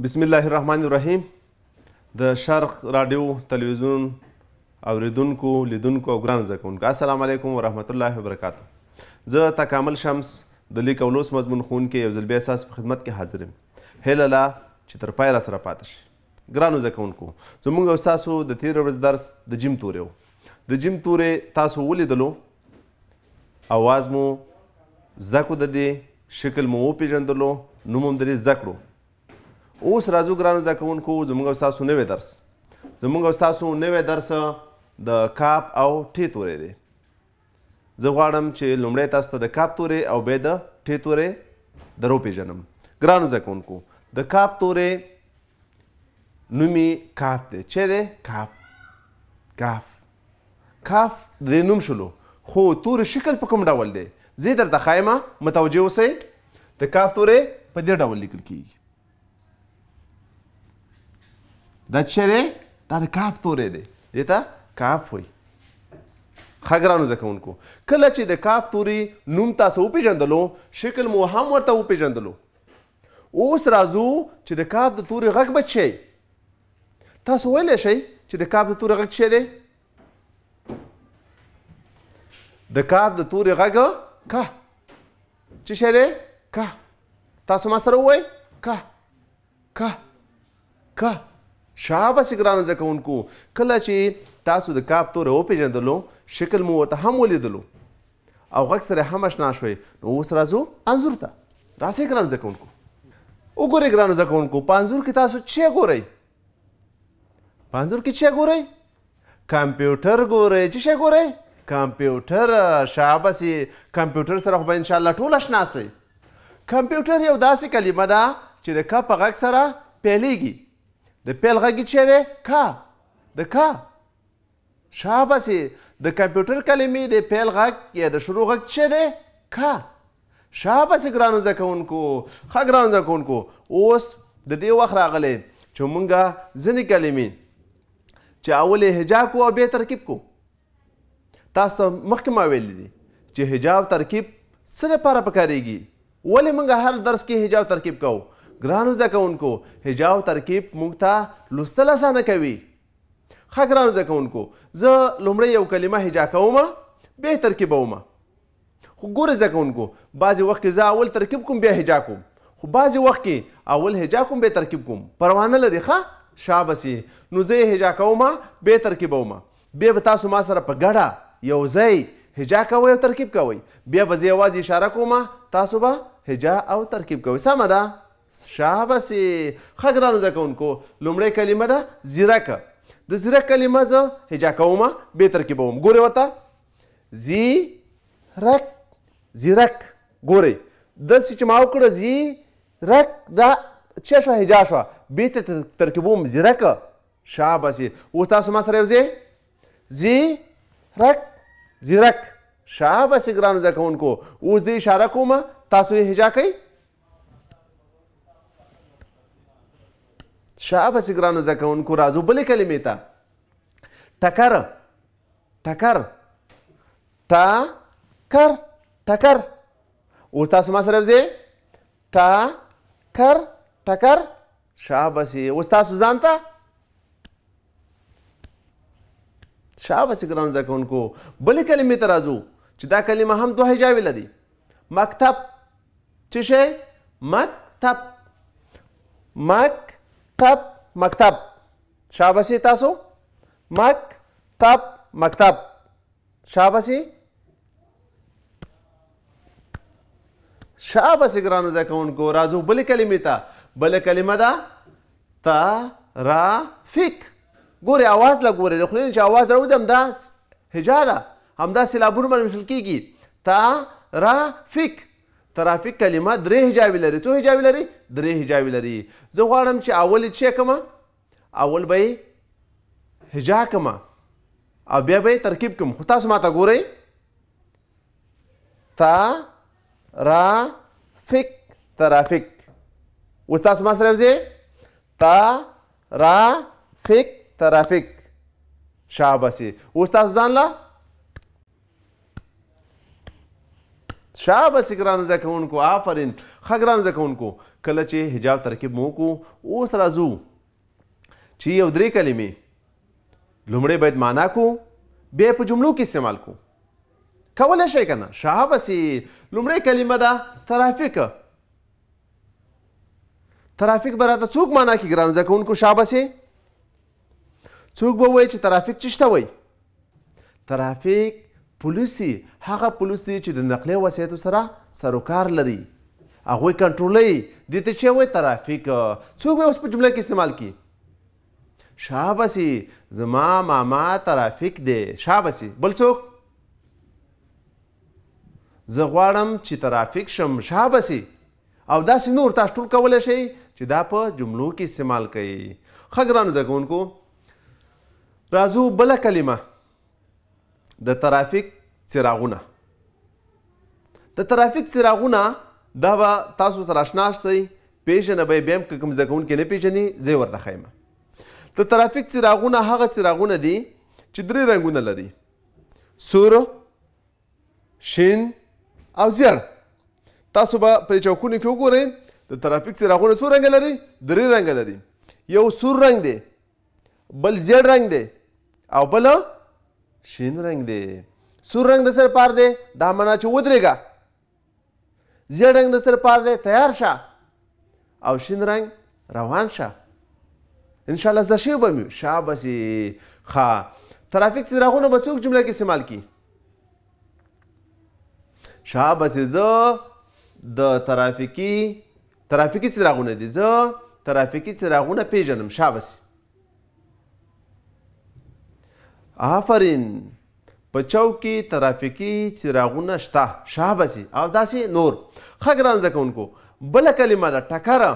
بسم الله الرحمن الرحیم د شرق رادیو تلویزیون اوریدونکو لیدونکو او ګران زکونکو السلام علیکم ورحمت الله وبرکاته زه تکامل شمس د لیک او لوس مضمون خون کې یو ځل بیا اساس په خدمت کې حاضر یم هله لا چې تر پای را سره پاتې شي ګرانو زکونکو زموږ او تاسو د تیر ورځ درس د جیم تورې و د جیم تورې تاسو ولیدلو اواز مو زده کو د دې شکل مو وپیژندلو نوم هم درې زده کړو اوس راځو ګرانو زده کوونکو زموږ او ستاسو نوی درس زموږ او ستاسو نوی درس د کاپ او ټې تورې دی زه غواړم چې لومړی تاسو ته د کاپ تورې او بیا د ټې تورې در وپېژنم ګرانو زده کوونکو د کاپ تورې نومې کاف دی چې دی کاف کاف کاف د نوم شلو خو تور شکل په کوم ډول دی زه درته ښایم متوجه اوسئ د کاف تورې په دې ډول لیکل کیږي دا څه دی دا د کاف توری دی دې ته کاف وایي ښه ګرانو زده کوونکو کله چې د کاف توري نوم تاسو وپېژندلو شکل مو هم ورته وپېژندلو اوس راځو چې د کاف د توري غږ به شي تاسو ویلی شئ چې د کاف د توري غږ څه دی د کاف د توري غږ که څه شی دی که تاسو ما سره ووایئ که که که شاباس ګران ځکونکو کله چې تاسو د کاپ تور او پیژندلو شکل مو ته هم ولیدلو او غږ سره هم آشنا شوي نو اوس راځو انزور ته راسي ګران ځکونکو وګورئ ګران ځکونکو پانزور کې تاسو چې ګورئ پانزور کې چې ګورئ کمپیوټر ګورئ چې څه ګورئ کمپیوټر شاباسي کمپیوټر سره خو به ان شاء الله ټول آشنا سئ کمپیوټر یو داسې کلمه ده چې د کاپ غږ سره پیلېږي د پیل غږی چې دی کا د کا شاباسي د کمپیوټر کلمې د پیل غږ یا د شروع غږ چې دی کا شاباسي ګرانو زده کوونکو ښه ګرانو زده کوونکو اوس د دې وخت راغلی چې مونږه ځینې کلمې چې اول هجا کو او به ترکیب کو تاسو مخکې ما ویلي دي چې حجاب ترکیب سره لپاره پکارېږي ولې موږ هر درس کې حجاب ترکیب کوو ګرانو زکونکو هجا او ترکیب موږ ته لوستل اسانه کوي ښه ګرانو زکونکو زه لومړی یو کلمه هجا کوم بیا ترکیبوم خو ګوره زکونکو بعضې وخت کې زه اول ترکیب کوم بیا هجا کوم خو بعضې وخت کې اول هجا کوم بیا ترکیب کوم پروا نه لري ښه شابسې نو زه یې هجا کوم بیا ترکیبوم بیا به تاسو ما سره په ګډه یو ځای هجا کوئ او ترکیب کوئ بیا به زه یوازې اشاره کوم تاسو به هجا او ترکیب کوئ سمه ده شاباسې ښه ګرانو زده کوونکو لومړۍ کلمه ده زیرکه د زیرک کلمه زه هجا کوم بې ترکیبه وم ګورئ ورته زیرک زیرک ګورئ داسې چې ما وکړه زیرک دا څه شوه هجا شوه بې ته ترکیبه وم زیرکه شاباسې اوس تاسو ما سره یو ځای زیرک زیرک شاباسې ګرانو زده کوونکو اوس زه اشاره کوم تاسو یې هجا کوئ شابه سګرانو ځکهونکو راځو بلې کلمې ته ټکر ټکر ټاکر ټکر اوس تاسو ما سره وځئ ټاکر ټکر شابه اوس تاسو ځان ته شابه سګرانو ځکهونکو بلې کلمې ته راځو چې دا کلمه هم دوه حجاوې لري مکتب څه شی مکتب مک تب مکتب شابسي تاسو مک تب مکتب شابسي شابسي ګرانو زده کوونکو راځو بلې کلمې ته بله کلمه ده ترافیک ګورې اواز لا ګورې د خولې چې اواز راوځم دا هجا ده همدا سیلابونه باندې مشل کېږي ترافیک ترافیک کلمه درې حجاوې لري څو حجاوې لري درې حجاوې لري زه غواړم چې اول چې کومه اول به یې حجا کومه او بیا به یې ترکیب کوم خو تاسو ماته ګورئ ترافیک ترافیک اوس تاسو ما سره یوځئ ترافیک ترافیک شاباسي اوس تاسو ځان له شاباس ګران زده کوونکو آفرین ښه ګران زده کوونکو کله چې حجاب ترکیب مو وکړو اوس راځو چې یو درې کلمې لومړی باید معنا کو بیا په جملو کې استعمال کو کولی شئ که نه شاباسې لومړۍ کلمه ده ترافیک ترافیک به راته څوک معنا کې ګران زده کوونکو شاباسې څوک به وایي چې ترافیک څه شته وایي ترافیک پولیس دی هغه پولیس دی چې د نقلي وسایطو سره سروکار لري هغه کنټرولوي د ته چې وای ترافیک څوک به اوس په جمله کې استعمال کی شابسي زما ماما ترافیک دی شابسي بل څوک زه غواړم چې ترافیک شم شابسي او داسې نور تاسو ټول کولی شئ چې دا په جملو کې استعمال کوي ښه ګرانو زده کوونکو راځو بله کلمه د ترافیک څراغونه د ترافیک څراغونه دا به تاسو سره آشنا شئ پیژنه به یې بیا هم که کوم زده کوونکی نه پیژني زه یې ورته ښیم د ترافیک څراغونه هغه څراغونه دي چې درې رنګونه لري سور شین او زیړ تاسو به پرې چوکونو کې وګورئ د ترافیک څراغونه څو رنګه لري درې رنګه لري یو سور رنګ دی بل زیړ رنګ دی او بل شین رنگ دی سور رنگ د سر پار دی دا معنا چې ودرېږه زیړ رنگ د سر پار دی تیار شه او شین رنگ روان شه انشاءالله زده شوي به مو شاباسې ښه ترافیک څراغونه به څوک جمله کې استعمال کړي شاباسې زه د ترافیکي ترافیکي څراغونه دي زه ترافیکي څراغونه پیژنم شاباسې آفرین په چوک کې ترافیکي څراغونه شته شابسي او داسې نور ښه ګران زده کوونکو بله کلمه ده ټکره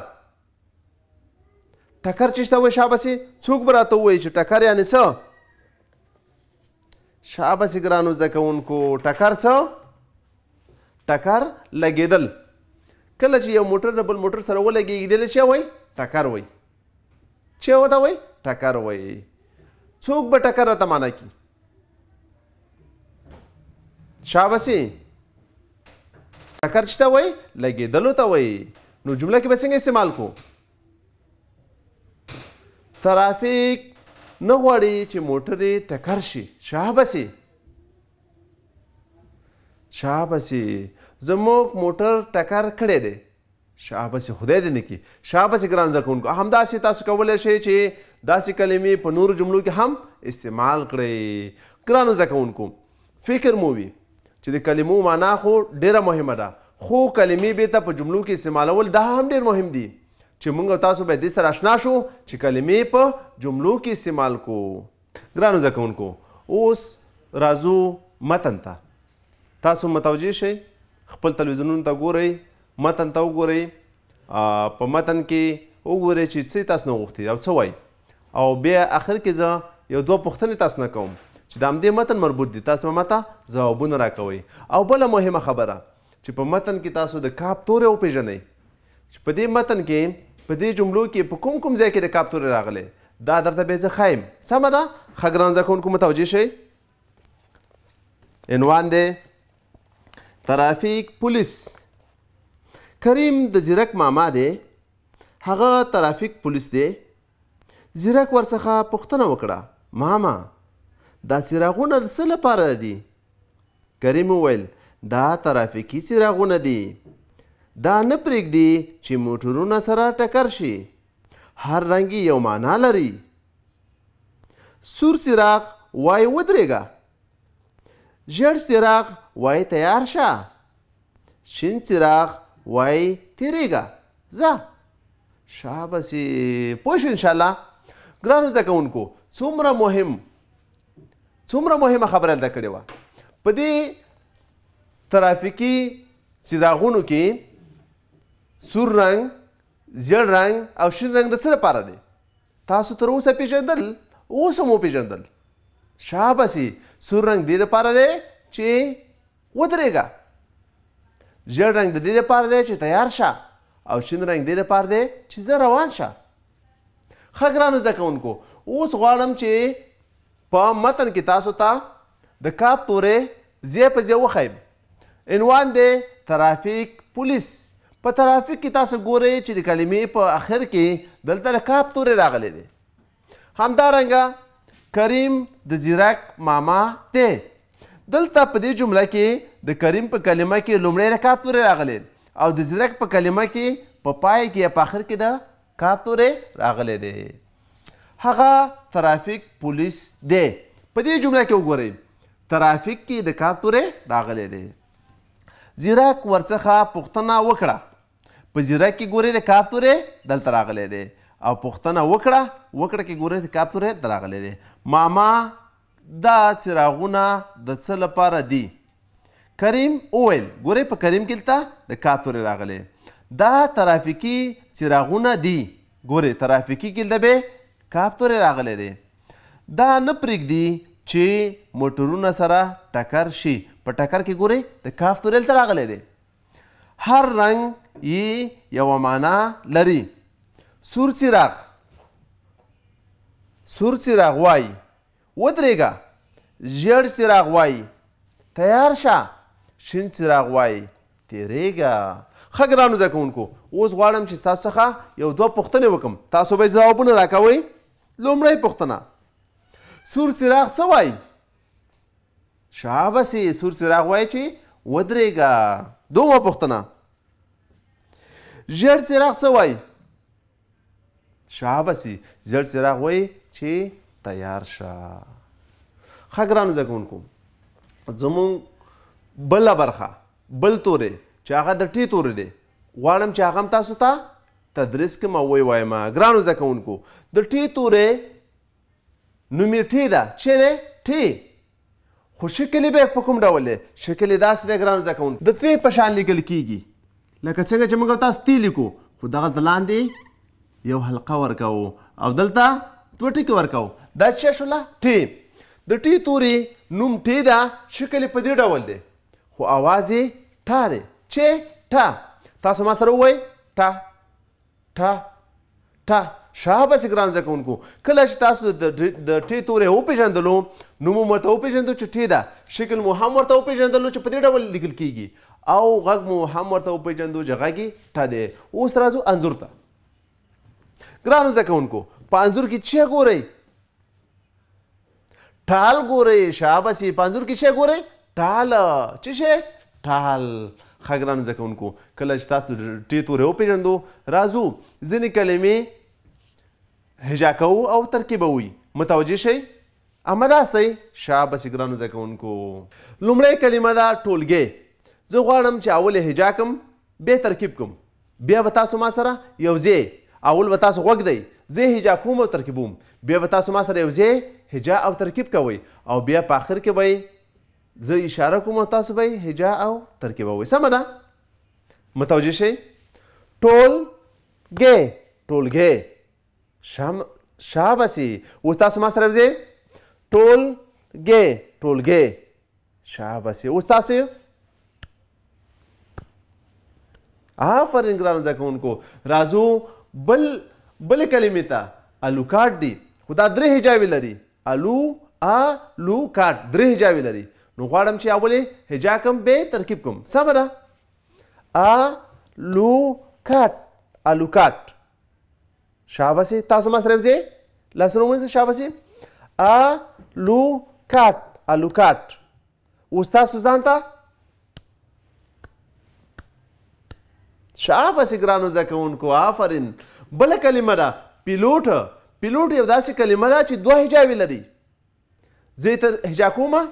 ټکر چې شته وایي شابسي څوک به راته ووایي چې ټکر یعنې څه شابسي ګرانو زده کوونکو ټکر څه ټکر لګېدل کله چې یو موټر د بل موټر سره ولګېږي دله چې وایي ټکر وایي چې وته وایي ټکر وایي څوک به ټکر راته مانا کی شابسې ټکر چته وای لګېدلو ته وای نو جمله کې به څنګه استعمال کو ترافیک نه غواړي چې موټرې ټکر شي شابسې شابسې زموږ موټر ټکر کړی دی شابسې خدای دې نه کړي شابسې ګران زده کوونکو همداسې تاسو کولی شئ چې داسې کلمې په نورو جملو کې هم استعمال کړئ ګرانو زده کوونکو فکر مو وي چې د کلمو معنا خو ډیره مهمه ده خو کلمې بیرته په جملو کې استعمالول دا هم ډیر مهم دي چې موږ تاسو به دې سره آشنا شو چې کلمې په جملو کې استعمال کو ګرانو زده کوونکو اوس راځو متن ته تاسو متوجه شئ خپل تلویزیونونو ته ګورئ متن ته وګورئ په متن کې وګورئ چې څه تاسو نه غوښتي او څه وایي او بیا اخر کې زه یو دوه پوښتنې تاسو نه کوم چې د همدې متن مربوط دي تاسو ما ته ځوابونه راکوئ او بله مهمه خبره چې په متن کې تاسو د کاپ تورې وپېژنئ چې په دې متن کې په دې جملو کې په کوم کوم ځای کې د کاپ تورې راغلی دا درته به زه ښایم سمه ده ښه ګران زده کوونکو متوجه شئ عنوان دی ترافیک پولیس کریم د زیرک ماما دی هغه ترافیک پولیس دی ځیرک ورڅخه پوښتنه وکړه ماما دا څراغونه څه لپاره دي کریم وویل دا ترافیکي څراغونه دي دا نه پرېږدي چې موټرونه سره ټکر شي هر رنګ یو معنا لري سور څراغ وای ودرېږه ژړ څراغ وای تیار شه شین څراغ وای تیرېږه ځه شاباسي پوه شو انشاءالله ګرانو ځکهونکو څومره مهم څومره مهمه خبره ده کړې وه په دې ترافیکي څراغونو کې سور رنګ زیړ رنګ او شین رنګ د څه لپاره دی تاسو تر اوسه پیژندل اوس هم وپیژندل شاباسي سور رنګ دې لپاره دی چې ودرېږه زیړ رنګ د دې لپاره دی چې تیار شه او شین رنګ دې لپاره دی چې زه روان شه خګرانو ځکونکو اوس غواړم چې په متن کې تاسو ته د کاپ تورې زی په زی وخیم عنوان دی ترافیک پولیس په ترافیک کې تاسو ګورئ چې د کلمې په اخر کې دلته د کاپ تورې راغلی دی همدارنګه کریم د زیرک ماما دی دلته په دې جمله کې د کریم په کلمه کې لومړی د کاپ تورې راغلی او د زیرک په کلمه کې په پا پای کې یا په اخر کې د کاف تورې راغلی دی هغه ترافیک پولیس دی په دې جمله کې وګورئ ترافیک کې د کاف تورې راغلی دی زیرک ورڅخه پوښتنه وکړه په زیرک کې ګورئ د کاف تورې دلته راغلی دی او پوښتنه وکړه وکړه کې ګورئ د کاف تورې راغلی دی ماما دا څراغونه د څه لپاره دي کریم اویل ګورئ په کریم کې دلته د کاف تورې راغلی دی دا ترافیکي څراغونه دي ګورې ترافیکي ګلده به کاپ تورې راغلی دی دا نه پرېږدي چې موټرونه سره ټکر شي په ټکر کې ګورې د کاف تورې هلته راغلی دی هر رنګ یې یوه معنا لري سور څراغ سور څراغ وایي ودرېږه ژیړ څراغ وایي تیار شه شین څراغ وایي تېرېږه ښه ګرانو زده کوونکو اوس غواړم چې ستاسو څخه یو دوه پوښتنې وکم تاسو به ځوابونه راکوئ لومړۍ پوښتنه سور څراغ څه وایي شاباسې سور څراغ وایي چې ودرېږه دومه پوښتنه ژیړ څراغ څه وایي شاباسې ژیړ څراغ وایي چې تیار شه ښه ګرانو زده کوونکو زمونږ بله برخه بل تورې چې هغه د ټی تور دی غواړم چې هغه تاسو ته تدریس کوم او وی وایم ګرانو زده کوونکو د ټی تورې نوم یې ټی ده چې دی ټی خو شکل به په کوم ډول دی شکل یې داسې دی ګرانو زده کوونکو د تی په شان لیکل کیږي لکه څنګه چې موږ تاسو تی لیکو خو دغلته لاندې یو حلقه ورکو او دلته دوه ټکي ورکو دا څه شوله ټی د ټی تورې نوم ټی ده شکل یې په دې ډول دی خو اواز یې ټا دی چې ټا تاسو ما سره وای ټا ټا ټا شابه سګران ځکونکو کله چې تاسو د ټې تورې وپېژندلو نو مو ورته وپېژندو چې ټې ده شکل مو هم ورته وپېژندلو چې په دې ډول لیکل کیږي او غږ مو هم ورته وپېژندو چې غږ یې ټا دی اوس راځو انځور ته ګرانو ځکونکو په انځور کې څه ګورئ ټال ګورئ شابه سي په انځور کې څه ګورئ ټال څه شي ټال خاګران ځکونکو کله چې تاسو ټې تورې وپیژندو راځو ځینې کلمې هجا کوو او ترکیبوي متوجه شئ امدا سئ شاباس ګرانو ځکونکو لومړۍ کلمه ده ټولګې زه غواړم چې اول هجا کم به ترکیب کوم بیا به تاسو ما سره یو ځای اول به تاسو غوږ دی زه هجا کوم او ترکیبوم بیا به تاسو ما سره یو ځای هجا او ترکیب کوئ او بیا په آخر کې به زه اشاره کوم تاسو به هجا او ترکیب وای سم ده متوجه شئ ټولګې ټولګې شم شاباسي اوس تاسو ما سره ځئ ټولګې ټولګې شاباسي اوس تاسو آفرین ګران زده کوونکو راځو بل بل کلمې ته الوکاټ دي خو دا درې هجاوې لري الو آ لو کاټ درې هجاوې لري نو غواړم چې اولې هجا کم به ترکیب کوم سم ده ا لو کټ ا لو کټ شاباسي تاسو ما سره ځئ لاسونه مونږ شاباسي ا لو کټ ا لو کټ اوس تاسو ځان ته شاباسي ګرانو زده کوونکو آفرین بله کلمه ده پیلوټ پیلوټ یو داسې کلمه ده چې دوه هجاوې لري زه یې تر هجا کومه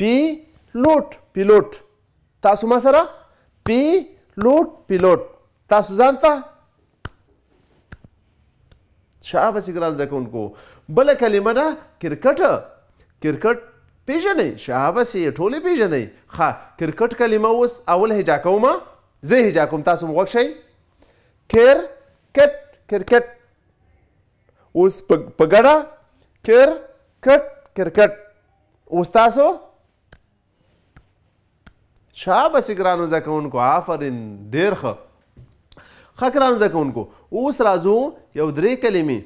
پیلوټ پیلوټ تاسو ما سره پیلوټ پیلوټ تاسو ځان ته شاباسي ګران زده کوونکو بله کلمه ده کرکټ کرکټ پیژنئ شاباسي ټولې پیژنئ ښه کرکټ کلمه اوس اول هجا کوم زه هجا کوم تاسو مو غوږ شئ کرکټ کرکټ اوس په ګډه کرکټ کرکټ اوس تاسو شابه ګرانو زده کوونکو آفرین ډېر ښه ښه ګرانو زده کوونکو اوس راځو یو درې کلمې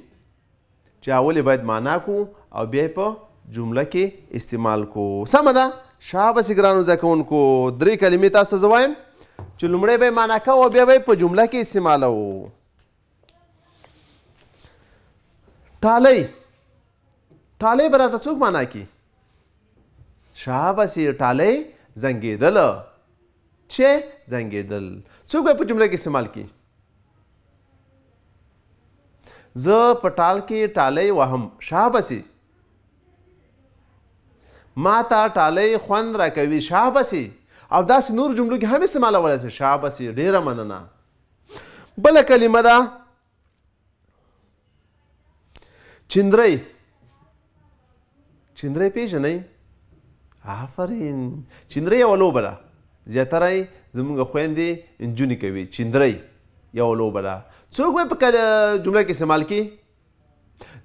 چې اولې باید معنا کو او بیا یې په جمله کې استعمال کو سمه ده شابه ګرانو زده کوونکو درې کلمې تاسو ته زه وایم چې لومړی به یې معنا کوو بیا به یې په جمله کې استعمالوو ټالی ټالی به راته څوک معنا کي شابه سي ټالی زنګېدل چې زنګېدل څوک په جمله کې استعمال کی ز پټال کې ټالې وهم شابسي ما ته ټالې خوند را کوي شابسي او داسې نور جملو کې هم استعمال ولا شي شابسي ډیره مننه بل کلمه دا چندرې چندرې پیژنئ آفرین چندرۍ یوه لوبه ده زیاتره یې زموږ خویندې نجونې کوي چندرۍ یوه لوبه ده څوک به په جمله کې استعمال کی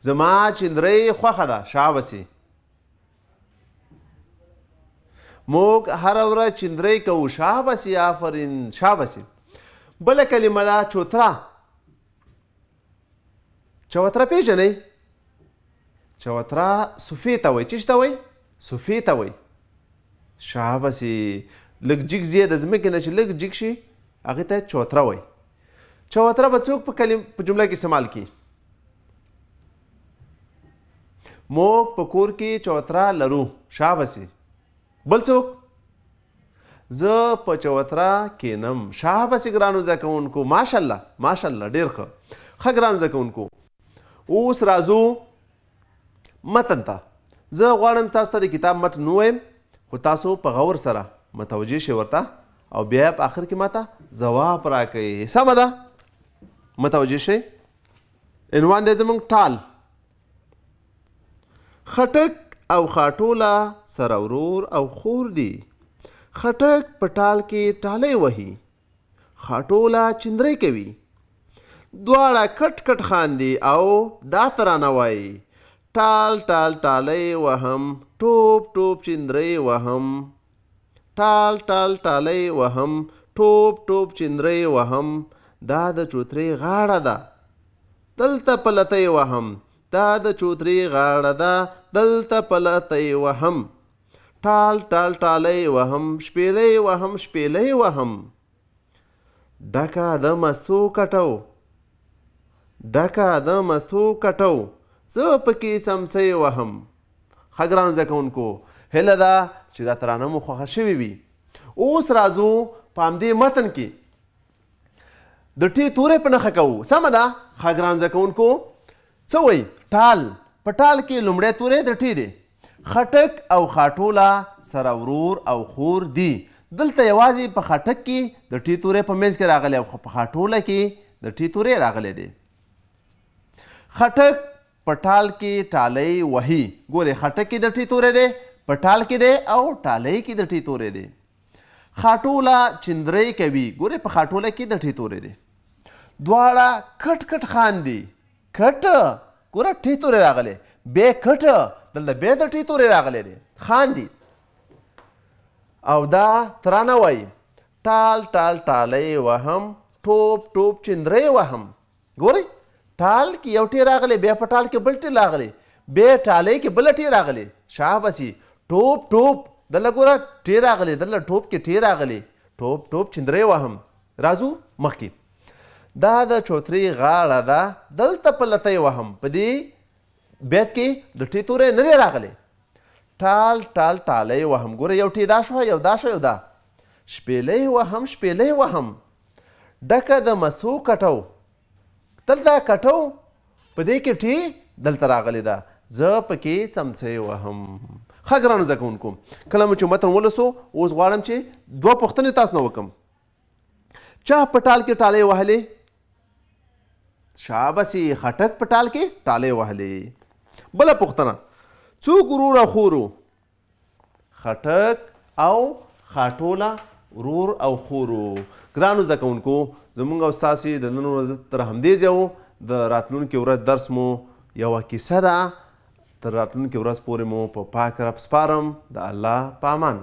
زما چندرۍ خوښه ده شابسي موږ هره ورځ چندرۍ کوو شابسي آفرین شابسي بله کلمه ده چوتره چوتره پیژنئ چوتره صوفي ته وایي چې ته وایي صوفي ته وایي شابه سي لږ جګ زی د ځمکې نه چې لږ جګ شي هغه ته چوتره وای چوتره به څوک په کلم په جمله کې استعمال کی مو په کور کې چوتره لرو شابه سي بل څوک زه په چوتره کېنم شابه سي ګرانو زده کوونکو ماشاءالله ماشاءالله ډېر ښه ښه ګرانو زده کوونکو اوس راځو متن ته زه غواړم تاسو ته د کتاب متن ووایم خو تاسو په غور سره متوجه شئ ورته او بیا په آخر کې ماته ځواب راکړئ سمه ده متوجه شئ عنوان دی زموږ ټال خټک او خاټوله سره ورور او خور دي خټک په ټال کې ټالی وهي خاټوله چندرې کوي دواړه کټ کټ خاندي او دا ترانه وایي ټال ټال ټالی وهم ټوپ ټوپ چندرۍ وهم ټال ټال ټالی وهم ټوپ ټوپ چندرۍ وهم دا د چوترې غاړه ده دلته پلتۍ وهم دا د چوترې غاړه ده دلته پلتۍ وهم ټال ټال ټالی وهم شپېلۍ وهم شپېلۍ وهم ډکه د مستو کټو ډکه د مستو کټو زه پکې څمڅۍ وهم ښه ګرانو زده کوونکو هیله ده چې دا ترانه مو خوښه شوې وي اوس راځو په همدې متن کې د ټي تورې په نښه کوو سمه ده ښه ګرانو زده کوونکو څه وایي ټال په ټال کې لومړی تورې د ټي دی خټک او خاټوله سره ورور او خور دي دلته یوازې په خټک کې د ټي تورې په منځ کې راغلی او په خاټوله کې د ټي تورې راغلی دی خټک پټال کې ټالۍ وهي ګورې خټکې د ټي تورې دی پټال کې دی او ټالۍ کې د ټي تورې دی خاټوله چندرۍ کوي ګورې په خاټوله کې د ټي تورې دی دواړه کټ کټ خاندي کټ ګوره ټي تورې راغلی بې کټ دلته بې د ټي تورې راغلی دی خاندي او دا ترانه وایي ټال ټال ټالۍ وهم ټوپ ټوپ چندرۍ وهم ګورئ ټال کې یو ټی راغلی بیا په ټال کې بل ټی راغلی بیا ټالۍ کې بله ټی راغلی شاباسي ټوپ ټوپ دله ګوره ټی راغلی دله ټوپ کې ټی راغلی ټوپ ټوپ چندرې وهم راځو مخکې دا د چوتري غاړه ده دلته په لتۍ وهم په دې بیت کې د ټي توری نه دی راغلی ټال ټال ټالۍ وهم ګوره یو ټی دا شوه یو دا شوه یو دا شپېلۍ وهم شپېلۍ وهم ډکه د مستو کټو دلته کټو په دې کې ټي دلته راغلی ده زه پکې چمچۍ وهم ښه ګرانو زده کوونکو کله مو چې متن ولسو اوس غواړم چې دوه پوښتنې تاسو نه وکم چا په ټال کې ټالې وهلې شاباسې خټک په ټال کې ټالې وهلې بله پوښتنه څوک ورور خورو خټک او خاټوله ورور او خور ګرانو زکونکو زمونږ او ساسي د نن ورځ تر همدې ځو د راتلونکي ورځ درس مو یو کیسه ده تر راتلونکي ورځ پورې مو په پاک رب سپارم د الله پامان